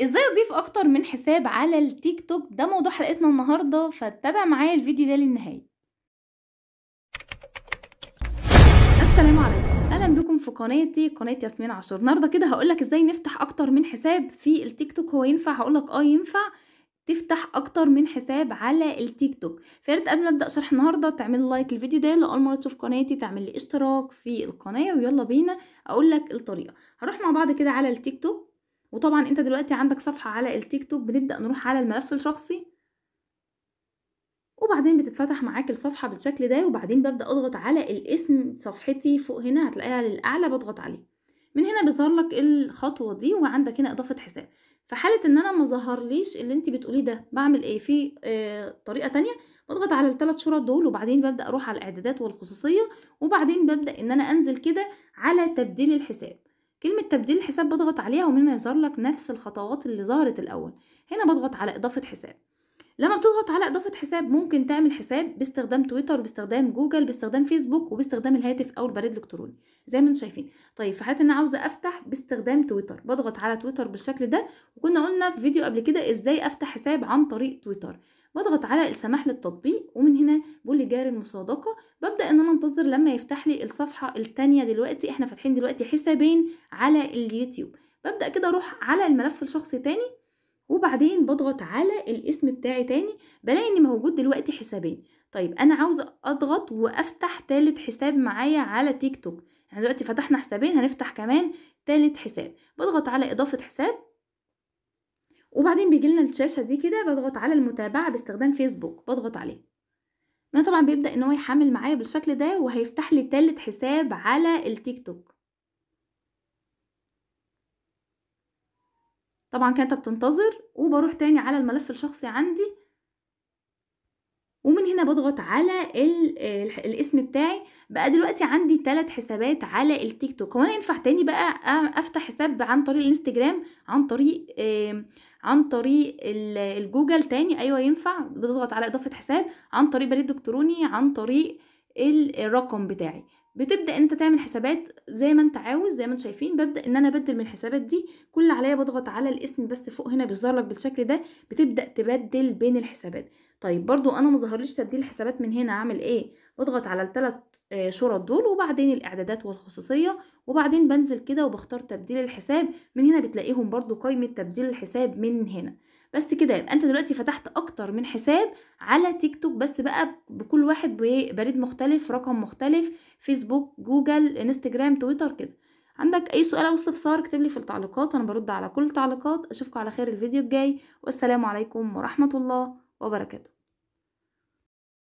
ازاي اضيف اكتر من حساب على التيك توك ده موضوع حلقتنا النهارده فاتبع معايا الفيديو ده للنهايه السلام عليكم اهلا بكم في قناتي قناه ياسمين عاشور النهارده كده هقولك ازاي نفتح اكتر من حساب في التيك توك هو ينفع هقولك اه ينفع تفتح اكتر من حساب على التيك توك فياريت قبل ما ابدا شرح النهارده تعمل لايك للفيديو ده لاول مره تشوف قناتي تعمل لي اشتراك في القناه ويلا بينا اقول لك الطريقه هروح مع بعض كده على التيك توك وطبعا انت دلوقتي عندك صفحة على التيك توك بنبدأ نروح على الملف الشخصي وبعدين بتتفتح معاك الصفحة بالشكل ده وبعدين ببدأ اضغط على الاسم صفحتي فوق هنا هتلاقيها للأعلى بضغط عليه من هنا بيظهر لك الخطوة دي وعندك هنا اضافة حساب في حالة ان انا ما ظهرليش اللي انت بتقوليه ده بعمل ايه في آه طريقة تانية بضغط على الثلاث شرط دول وبعدين ببدأ اروح على الاعدادات والخصوصية وبعدين ببدأ ان انا انزل كده على تبديل الحساب كلمة تبديل الحساب بضغط عليها ومن هنا يظهر لك نفس الخطوات اللي ظهرت الأول هنا بضغط على إضافة حساب لما بتضغط على إضافة حساب ممكن تعمل حساب باستخدام تويتر باستخدام جوجل باستخدام فيسبوك وباستخدام الهاتف أو البريد الإلكتروني زي ما انتم شايفين طيب في حالة إن أنا عاوزة أفتح باستخدام تويتر بضغط على تويتر بالشكل ده وكنا قلنا في فيديو قبل كده إزاي أفتح حساب عن طريق تويتر بضغط على السماح للتطبيق ومن هنا بقول لي جاري المصادقه ببدا ان انا انتظر لما يفتح لي الصفحه الثانيه دلوقتي احنا فاتحين دلوقتي حسابين على اليوتيوب ببدا كده اروح على الملف الشخصي تاني وبعدين بضغط على الاسم بتاعي تاني بلاقي ان موجود دلوقتي حسابين طيب انا عاوزه اضغط وافتح تالت حساب معايا على تيك توك احنا يعني دلوقتي فتحنا حسابين هنفتح كمان تالت حساب بضغط على اضافه حساب وبعدين بيجي لنا الشاشه دي كده بضغط على المتابعه باستخدام فيسبوك بضغط عليه ما طبعا بيبدا ان هو يحمل معايا بالشكل ده وهيفتح لي تالت حساب على التيك توك طبعا كانت بتنتظر وبروح تاني على الملف الشخصي عندي ومن هنا بضغط على آه، الاسم بتاعي بقى دلوقتي عندي ثلاث حسابات على التيك توك هو انا ينفع تاني بقى افتح حساب عن طريق الانستجرام عن طريق عن طريق الجوجل تاني ايوه ينفع بتضغط على اضافه حساب عن طريق بريد الكتروني عن طريق الرقم بتاعي بتبدا انت تعمل حسابات زي ما انت عاوز زي ما انت شايفين ببدا ان انا ابدل من الحسابات دي كل عليا بضغط على الاسم بس فوق هنا بيظهر لك بالشكل ده بتبدا تبدل بين الحسابات طيب برضو انا ما ظهرليش تبديل الحسابات من هنا اعمل ايه بضغط على الثلاث آه، شرط دول وبعدين الاعدادات والخصوصيه وبعدين بنزل كده وبختار تبديل الحساب من هنا بتلاقيهم برضو قائمه تبديل الحساب من هنا بس كده يبقى انت دلوقتي فتحت اكتر من حساب على تيك توك بس بقى بكل واحد بريد مختلف رقم مختلف فيسبوك جوجل انستجرام تويتر كده عندك اي سؤال او استفسار اكتب لي في التعليقات انا برد على كل التعليقات اشوفكم على خير الفيديو الجاي والسلام عليكم ورحمه الله وبركاته